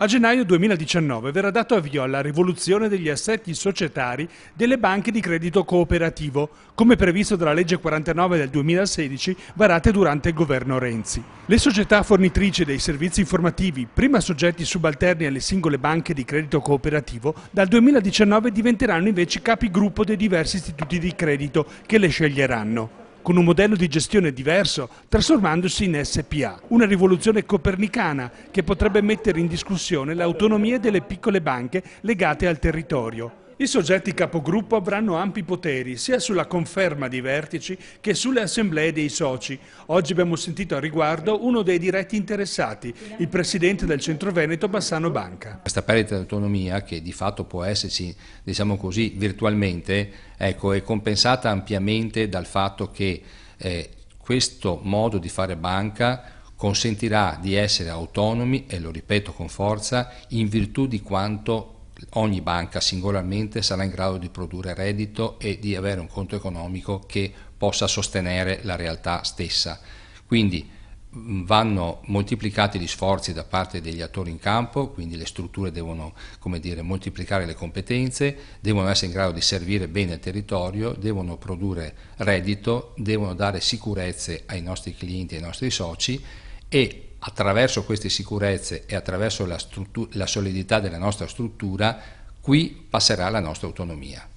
A gennaio 2019 verrà dato avvio alla rivoluzione degli assetti societari delle banche di credito cooperativo, come previsto dalla legge 49 del 2016 varate durante il governo Renzi. Le società fornitrici dei servizi informativi, prima soggetti subalterni alle singole banche di credito cooperativo, dal 2019 diventeranno invece capigruppo dei diversi istituti di credito che le sceglieranno con un modello di gestione diverso, trasformandosi in SPA. Una rivoluzione copernicana che potrebbe mettere in discussione l'autonomia delle piccole banche legate al territorio. I soggetti capogruppo avranno ampi poteri sia sulla conferma dei vertici che sulle assemblee dei soci. Oggi abbiamo sentito a riguardo uno dei diretti interessati, il presidente del Centro Veneto Bassano Banca. Questa perdita di autonomia che di fatto può esserci, diciamo così, virtualmente, ecco, è compensata ampiamente dal fatto che eh, questo modo di fare banca consentirà di essere autonomi, e lo ripeto con forza, in virtù di quanto ogni banca singolarmente sarà in grado di produrre reddito e di avere un conto economico che possa sostenere la realtà stessa. Quindi mm, vanno moltiplicati gli sforzi da parte degli attori in campo, quindi le strutture devono dire, moltiplicare le competenze, devono essere in grado di servire bene il territorio, devono produrre reddito, devono dare sicurezze ai nostri clienti e ai nostri soci e attraverso queste sicurezze e attraverso la, la solidità della nostra struttura qui passerà la nostra autonomia.